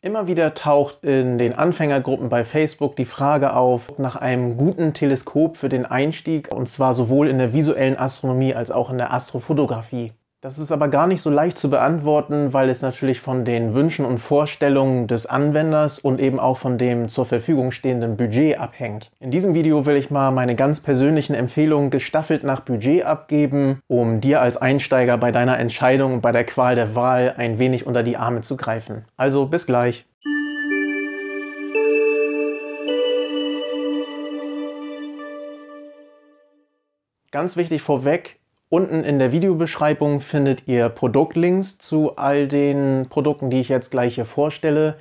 Immer wieder taucht in den Anfängergruppen bei Facebook die Frage auf nach einem guten Teleskop für den Einstieg, und zwar sowohl in der visuellen Astronomie als auch in der Astrofotografie. Das ist aber gar nicht so leicht zu beantworten, weil es natürlich von den Wünschen und Vorstellungen des Anwenders und eben auch von dem zur Verfügung stehenden Budget abhängt. In diesem Video will ich mal meine ganz persönlichen Empfehlungen gestaffelt nach Budget abgeben, um dir als Einsteiger bei deiner Entscheidung und bei der Qual der Wahl ein wenig unter die Arme zu greifen. Also bis gleich. Ganz wichtig vorweg, Unten in der Videobeschreibung findet ihr Produktlinks zu all den Produkten, die ich jetzt gleich hier vorstelle.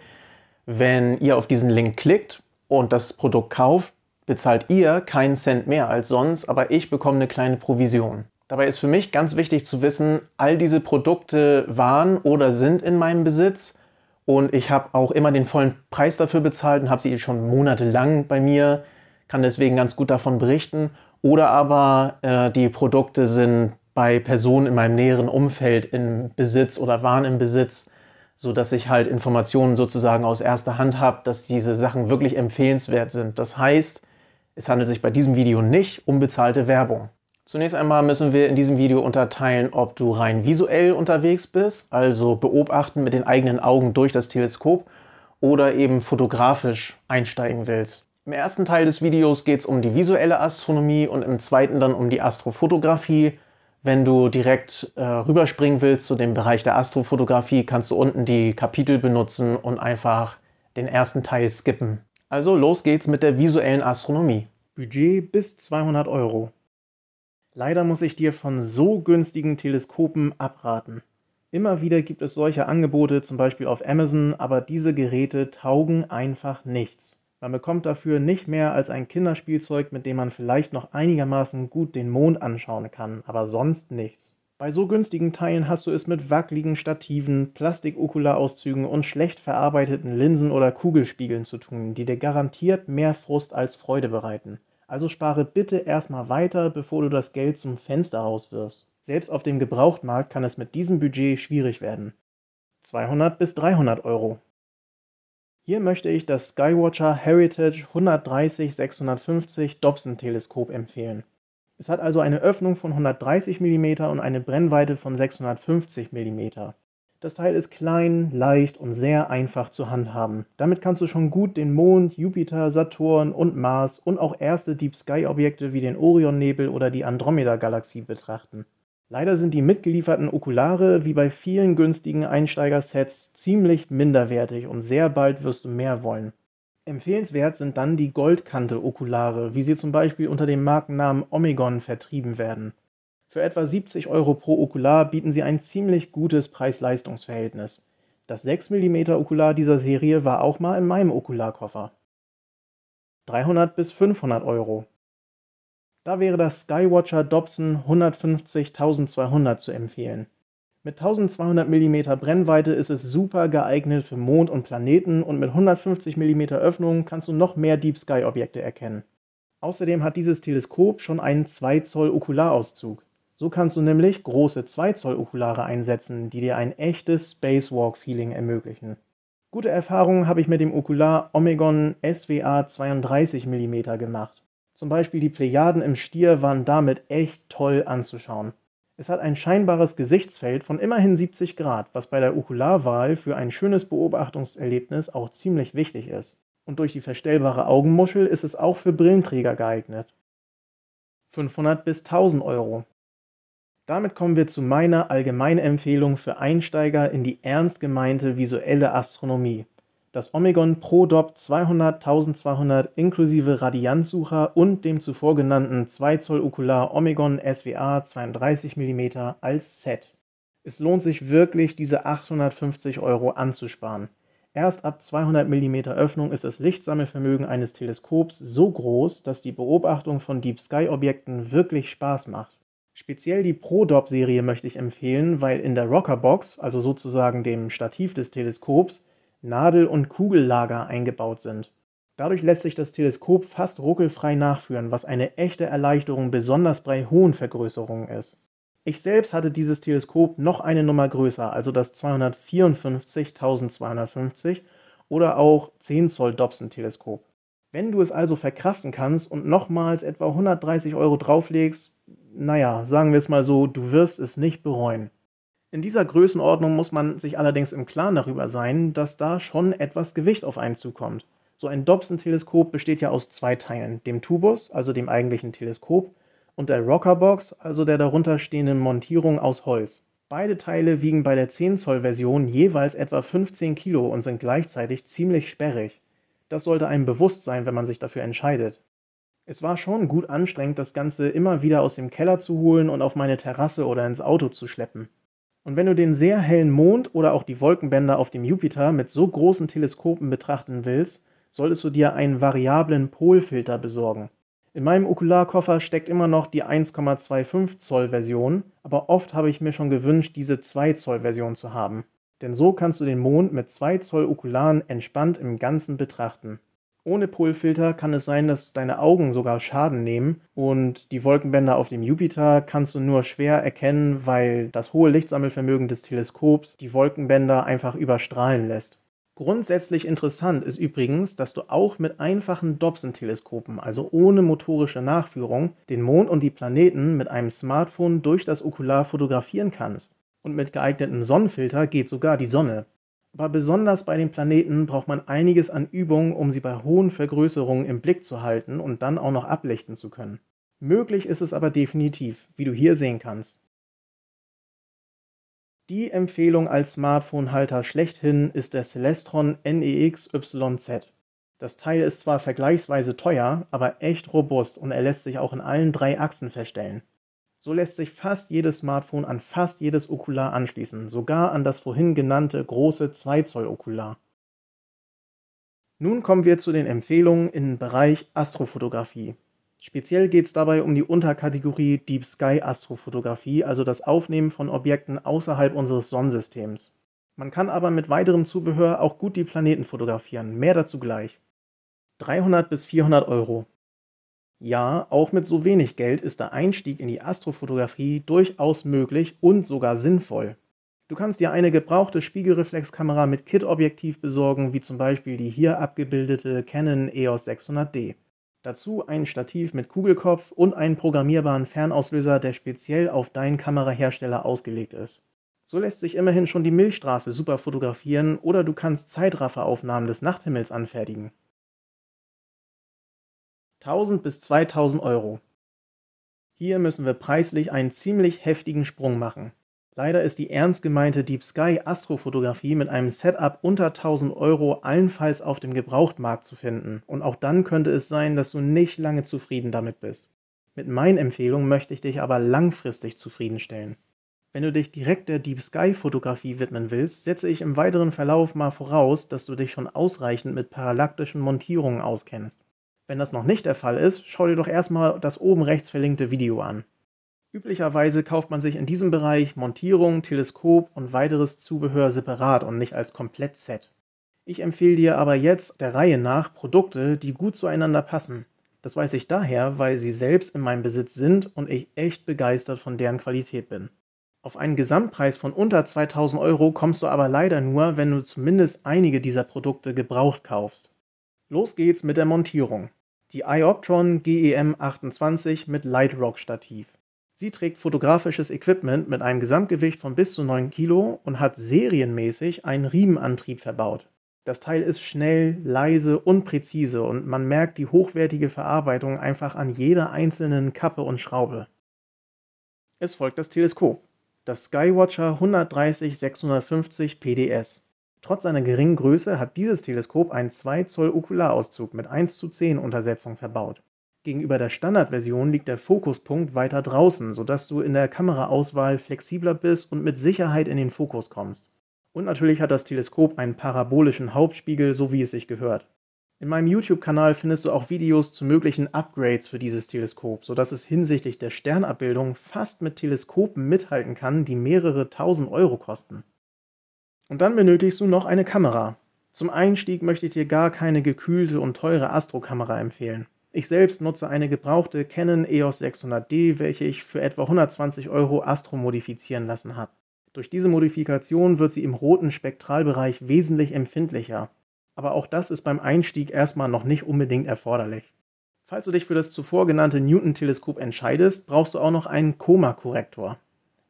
Wenn ihr auf diesen Link klickt und das Produkt kauft, bezahlt ihr keinen Cent mehr als sonst, aber ich bekomme eine kleine Provision. Dabei ist für mich ganz wichtig zu wissen, all diese Produkte waren oder sind in meinem Besitz und ich habe auch immer den vollen Preis dafür bezahlt und habe sie schon monatelang bei mir, kann deswegen ganz gut davon berichten oder aber äh, die Produkte sind bei Personen in meinem näheren Umfeld in Besitz oder waren im Besitz, sodass ich halt Informationen sozusagen aus erster Hand habe, dass diese Sachen wirklich empfehlenswert sind. Das heißt, es handelt sich bei diesem Video nicht um bezahlte Werbung. Zunächst einmal müssen wir in diesem Video unterteilen, ob du rein visuell unterwegs bist, also beobachten mit den eigenen Augen durch das Teleskop, oder eben fotografisch einsteigen willst. Im ersten Teil des Videos geht es um die visuelle Astronomie und im zweiten dann um die Astrofotografie. Wenn du direkt äh, rüberspringen willst zu dem Bereich der Astrofotografie, kannst du unten die Kapitel benutzen und einfach den ersten Teil skippen. Also los geht's mit der visuellen Astronomie. Budget bis 200 Euro. Leider muss ich dir von so günstigen Teleskopen abraten. Immer wieder gibt es solche Angebote, zum Beispiel auf Amazon, aber diese Geräte taugen einfach nichts. Man bekommt dafür nicht mehr als ein Kinderspielzeug, mit dem man vielleicht noch einigermaßen gut den Mond anschauen kann, aber sonst nichts. Bei so günstigen Teilen hast du es mit wackeligen Stativen, Plastik-Okularauszügen und schlecht verarbeiteten Linsen oder Kugelspiegeln zu tun, die dir garantiert mehr Frust als Freude bereiten. Also spare bitte erstmal weiter, bevor du das Geld zum Fenster rauswirfst. Selbst auf dem Gebrauchtmarkt kann es mit diesem Budget schwierig werden. 200 bis 300 Euro. Hier möchte ich das Skywatcher Heritage 130-650 Dobson Teleskop empfehlen. Es hat also eine Öffnung von 130 mm und eine Brennweite von 650 mm. Das Teil ist klein, leicht und sehr einfach zu handhaben. Damit kannst du schon gut den Mond, Jupiter, Saturn und Mars und auch erste Deep Sky Objekte wie den Orionnebel oder die Andromeda-Galaxie betrachten. Leider sind die mitgelieferten Okulare wie bei vielen günstigen Einsteigersets ziemlich minderwertig und sehr bald wirst du mehr wollen. Empfehlenswert sind dann die Goldkante-Okulare, wie sie zum Beispiel unter dem Markennamen Omegon vertrieben werden. Für etwa 70 Euro pro Okular bieten sie ein ziemlich gutes Preis-Leistungs-Verhältnis. Das 6 mm Okular dieser Serie war auch mal in meinem Okularkoffer. 300 bis 500 Euro. Da wäre das Skywatcher Dobson 150-1200 zu empfehlen. Mit 1200 mm Brennweite ist es super geeignet für Mond und Planeten und mit 150 mm Öffnung kannst du noch mehr Deep Sky Objekte erkennen. Außerdem hat dieses Teleskop schon einen 2 Zoll Okularauszug. So kannst du nämlich große 2 Zoll Okulare einsetzen, die dir ein echtes Spacewalk-Feeling ermöglichen. Gute Erfahrungen habe ich mit dem Okular Omegon SWA 32 mm gemacht. Zum Beispiel die Plejaden im Stier waren damit echt toll anzuschauen. Es hat ein scheinbares Gesichtsfeld von immerhin 70 Grad, was bei der Okularwahl für ein schönes Beobachtungserlebnis auch ziemlich wichtig ist. Und durch die verstellbare Augenmuschel ist es auch für Brillenträger geeignet. 500 bis 1000 Euro. Damit kommen wir zu meiner allgemeinen Empfehlung für Einsteiger in die ernst gemeinte visuelle Astronomie das Omegon Pro 200-1200 inklusive Radianzsucher und dem zuvor genannten 2 Zoll Okular Omegon SWA 32 mm als Set. Es lohnt sich wirklich, diese 850 Euro anzusparen. Erst ab 200 mm Öffnung ist das Lichtsammelvermögen eines Teleskops so groß, dass die Beobachtung von Deep Sky Objekten wirklich Spaß macht. Speziell die ProDop-Serie möchte ich empfehlen, weil in der Rockerbox, also sozusagen dem Stativ des Teleskops, Nadel- und Kugellager eingebaut sind. Dadurch lässt sich das Teleskop fast ruckelfrei nachführen, was eine echte Erleichterung besonders bei hohen Vergrößerungen ist. Ich selbst hatte dieses Teleskop noch eine Nummer größer, also das 254-1250 oder auch 10 Zoll Dobson-Teleskop. Wenn du es also verkraften kannst und nochmals etwa 130 Euro drauflegst, naja, sagen wir es mal so, du wirst es nicht bereuen. In dieser Größenordnung muss man sich allerdings im Klaren darüber sein, dass da schon etwas Gewicht auf einen zukommt. So ein Dobson-Teleskop besteht ja aus zwei Teilen, dem Tubus, also dem eigentlichen Teleskop, und der Rockerbox, also der darunter stehenden Montierung aus Holz. Beide Teile wiegen bei der 10 Zoll Version jeweils etwa 15 Kilo und sind gleichzeitig ziemlich sperrig. Das sollte einem bewusst sein, wenn man sich dafür entscheidet. Es war schon gut anstrengend, das Ganze immer wieder aus dem Keller zu holen und auf meine Terrasse oder ins Auto zu schleppen. Und wenn du den sehr hellen Mond oder auch die Wolkenbänder auf dem Jupiter mit so großen Teleskopen betrachten willst, solltest du dir einen variablen Polfilter besorgen. In meinem Okularkoffer steckt immer noch die 1,25 Zoll Version, aber oft habe ich mir schon gewünscht, diese 2 Zoll Version zu haben. Denn so kannst du den Mond mit 2 Zoll Okularen entspannt im Ganzen betrachten. Ohne Polfilter kann es sein, dass deine Augen sogar Schaden nehmen und die Wolkenbänder auf dem Jupiter kannst du nur schwer erkennen, weil das hohe Lichtsammelvermögen des Teleskops die Wolkenbänder einfach überstrahlen lässt. Grundsätzlich interessant ist übrigens, dass du auch mit einfachen Dobson-Teleskopen, also ohne motorische Nachführung, den Mond und die Planeten mit einem Smartphone durch das Okular fotografieren kannst. Und mit geeignetem Sonnenfilter geht sogar die Sonne. Aber besonders bei den Planeten braucht man einiges an Übung, um sie bei hohen Vergrößerungen im Blick zu halten und dann auch noch ablichten zu können. Möglich ist es aber definitiv, wie du hier sehen kannst. Die Empfehlung als Smartphone-Halter schlechthin ist der Celestron NEXYZ. Das Teil ist zwar vergleichsweise teuer, aber echt robust und er lässt sich auch in allen drei Achsen verstellen. So lässt sich fast jedes Smartphone an fast jedes Okular anschließen, sogar an das vorhin genannte große 2 Zoll Okular. Nun kommen wir zu den Empfehlungen im Bereich Astrofotografie. Speziell geht es dabei um die Unterkategorie Deep Sky Astrofotografie, also das Aufnehmen von Objekten außerhalb unseres Sonnensystems. Man kann aber mit weiterem Zubehör auch gut die Planeten fotografieren, mehr dazu gleich. 300 bis 400 Euro. Ja, auch mit so wenig Geld ist der Einstieg in die Astrofotografie durchaus möglich und sogar sinnvoll. Du kannst dir eine gebrauchte Spiegelreflexkamera mit Kit-Objektiv besorgen, wie zum Beispiel die hier abgebildete Canon EOS 600D. Dazu ein Stativ mit Kugelkopf und einen programmierbaren Fernauslöser, der speziell auf deinen Kamerahersteller ausgelegt ist. So lässt sich immerhin schon die Milchstraße super fotografieren oder du kannst Zeitrafferaufnahmen des Nachthimmels anfertigen. 1000 bis 2000 Euro. Hier müssen wir preislich einen ziemlich heftigen Sprung machen. Leider ist die ernst gemeinte Deep Sky Astrofotografie mit einem Setup unter 1000 Euro allenfalls auf dem Gebrauchtmarkt zu finden und auch dann könnte es sein, dass du nicht lange zufrieden damit bist. Mit meinen Empfehlungen möchte ich dich aber langfristig zufriedenstellen. Wenn du dich direkt der Deep Sky Fotografie widmen willst, setze ich im weiteren Verlauf mal voraus, dass du dich schon ausreichend mit parallaktischen Montierungen auskennst. Wenn das noch nicht der Fall ist, schau dir doch erstmal das oben rechts verlinkte Video an. Üblicherweise kauft man sich in diesem Bereich Montierung, Teleskop und weiteres Zubehör separat und nicht als Komplettset. Ich empfehle dir aber jetzt der Reihe nach Produkte, die gut zueinander passen. Das weiß ich daher, weil sie selbst in meinem Besitz sind und ich echt begeistert von deren Qualität bin. Auf einen Gesamtpreis von unter 2000 Euro kommst du aber leider nur, wenn du zumindest einige dieser Produkte gebraucht kaufst. Los geht's mit der Montierung die Ioptron GEM 28 mit Lightrock Stativ. Sie trägt fotografisches Equipment mit einem Gesamtgewicht von bis zu 9 Kilo und hat serienmäßig einen Riemenantrieb verbaut. Das Teil ist schnell, leise und präzise und man merkt die hochwertige Verarbeitung einfach an jeder einzelnen Kappe und Schraube. Es folgt das Teleskop, das Skywatcher 130-650 PDS. Trotz seiner geringen Größe hat dieses Teleskop einen 2 Zoll Okularauszug mit 1 zu 10 Untersetzung verbaut. Gegenüber der Standardversion liegt der Fokuspunkt weiter draußen, sodass du in der Kameraauswahl flexibler bist und mit Sicherheit in den Fokus kommst. Und natürlich hat das Teleskop einen parabolischen Hauptspiegel, so wie es sich gehört. In meinem YouTube-Kanal findest du auch Videos zu möglichen Upgrades für dieses Teleskop, sodass es hinsichtlich der Sternabbildung fast mit Teleskopen mithalten kann, die mehrere tausend Euro kosten. Und dann benötigst du noch eine Kamera. Zum Einstieg möchte ich dir gar keine gekühlte und teure Astro-Kamera empfehlen. Ich selbst nutze eine gebrauchte Canon EOS 600D, welche ich für etwa 120 Euro Astro modifizieren lassen habe. Durch diese Modifikation wird sie im roten Spektralbereich wesentlich empfindlicher. Aber auch das ist beim Einstieg erstmal noch nicht unbedingt erforderlich. Falls du dich für das zuvor genannte Newton-Teleskop entscheidest, brauchst du auch noch einen Koma-Korrektor.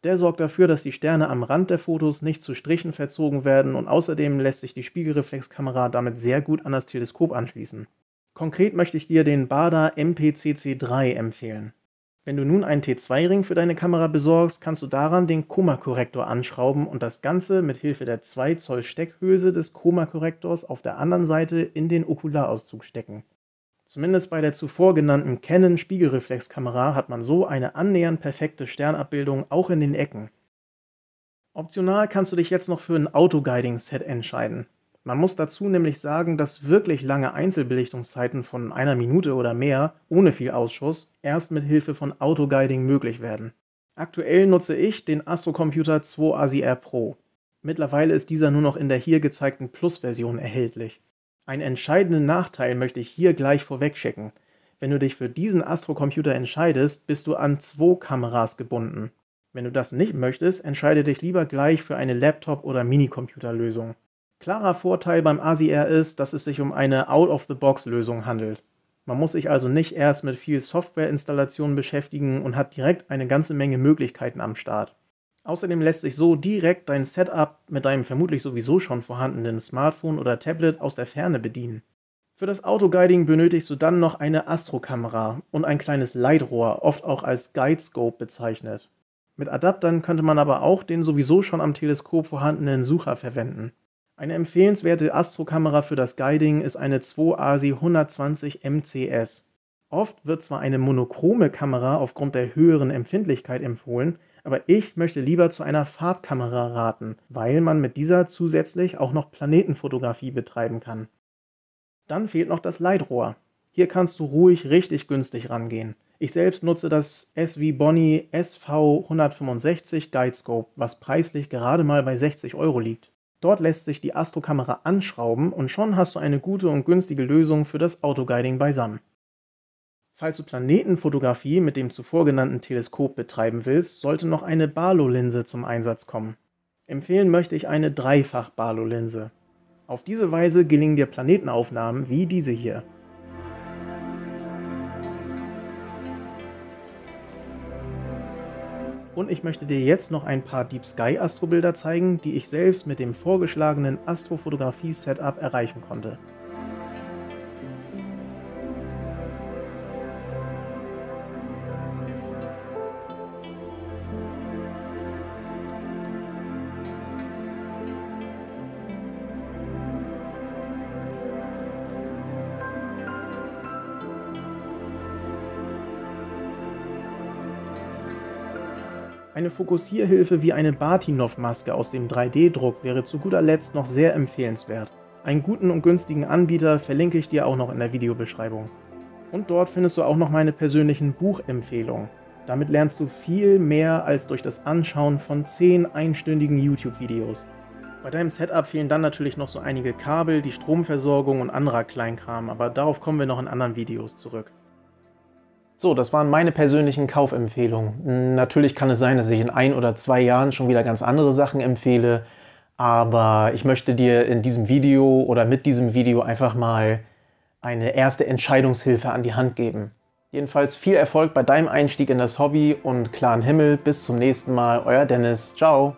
Der sorgt dafür, dass die Sterne am Rand der Fotos nicht zu Strichen verzogen werden und außerdem lässt sich die Spiegelreflexkamera damit sehr gut an das Teleskop anschließen. Konkret möchte ich dir den Bada MPCC3 empfehlen. Wenn du nun einen T2-Ring für deine Kamera besorgst, kannst du daran den Koma-Korrektor anschrauben und das Ganze mit Hilfe der 2 Zoll Steckhülse des Koma-Korrektors auf der anderen Seite in den Okularauszug stecken. Zumindest bei der zuvor genannten Canon Spiegelreflexkamera hat man so eine annähernd perfekte Sternabbildung auch in den Ecken. Optional kannst du dich jetzt noch für ein Autoguiding-Set entscheiden. Man muss dazu nämlich sagen, dass wirklich lange Einzelbelichtungszeiten von einer Minute oder mehr ohne viel Ausschuss erst mit Hilfe von Autoguiding möglich werden. Aktuell nutze ich den Astrocomputer 2 ASI R Pro. Mittlerweile ist dieser nur noch in der hier gezeigten Plus-Version erhältlich. Einen entscheidenden Nachteil möchte ich hier gleich vorweg checken. Wenn du dich für diesen Astrocomputer entscheidest, bist du an zwei Kameras gebunden. Wenn du das nicht möchtest, entscheide dich lieber gleich für eine Laptop- oder Minicomputerlösung. Klarer Vorteil beim ASI-R ist, dass es sich um eine Out-of-the-Box-Lösung handelt. Man muss sich also nicht erst mit viel Softwareinstallation beschäftigen und hat direkt eine ganze Menge Möglichkeiten am Start. Außerdem lässt sich so direkt dein Setup mit deinem vermutlich sowieso schon vorhandenen Smartphone oder Tablet aus der Ferne bedienen. Für das Autoguiding benötigst du dann noch eine Astrokamera und ein kleines Leitrohr, oft auch als Guidescope bezeichnet. Mit Adaptern könnte man aber auch den sowieso schon am Teleskop vorhandenen Sucher verwenden. Eine empfehlenswerte Astrokamera für das Guiding ist eine 2ASI 120 MCS. Oft wird zwar eine monochrome Kamera aufgrund der höheren Empfindlichkeit empfohlen, aber ich möchte lieber zu einer Farbkamera raten, weil man mit dieser zusätzlich auch noch Planetenfotografie betreiben kann. Dann fehlt noch das Leitrohr. Hier kannst du ruhig richtig günstig rangehen. Ich selbst nutze das SV Bonnie SV165 Guidescope, was preislich gerade mal bei 60 Euro liegt. Dort lässt sich die Astrokamera anschrauben und schon hast du eine gute und günstige Lösung für das Autoguiding beisammen. Falls du Planetenfotografie mit dem zuvor genannten Teleskop betreiben willst, sollte noch eine Barlow-Linse zum Einsatz kommen. Empfehlen möchte ich eine Dreifach-Barlow-Linse. Auf diese Weise gelingen dir Planetenaufnahmen wie diese hier. Und ich möchte dir jetzt noch ein paar Deep Sky Astrobilder zeigen, die ich selbst mit dem vorgeschlagenen Astrofotografie Setup erreichen konnte. Eine Fokussierhilfe wie eine Bartinov-Maske aus dem 3D-Druck wäre zu guter Letzt noch sehr empfehlenswert. Einen guten und günstigen Anbieter verlinke ich dir auch noch in der Videobeschreibung. Und dort findest du auch noch meine persönlichen Buchempfehlungen. Damit lernst du viel mehr als durch das Anschauen von 10 einstündigen YouTube-Videos. Bei deinem Setup fehlen dann natürlich noch so einige Kabel, die Stromversorgung und anderer Kleinkram, aber darauf kommen wir noch in anderen Videos zurück. So, das waren meine persönlichen Kaufempfehlungen. Hm, natürlich kann es sein, dass ich in ein oder zwei Jahren schon wieder ganz andere Sachen empfehle, aber ich möchte dir in diesem Video oder mit diesem Video einfach mal eine erste Entscheidungshilfe an die Hand geben. Jedenfalls viel Erfolg bei deinem Einstieg in das Hobby und klaren Himmel. Bis zum nächsten Mal, euer Dennis. Ciao.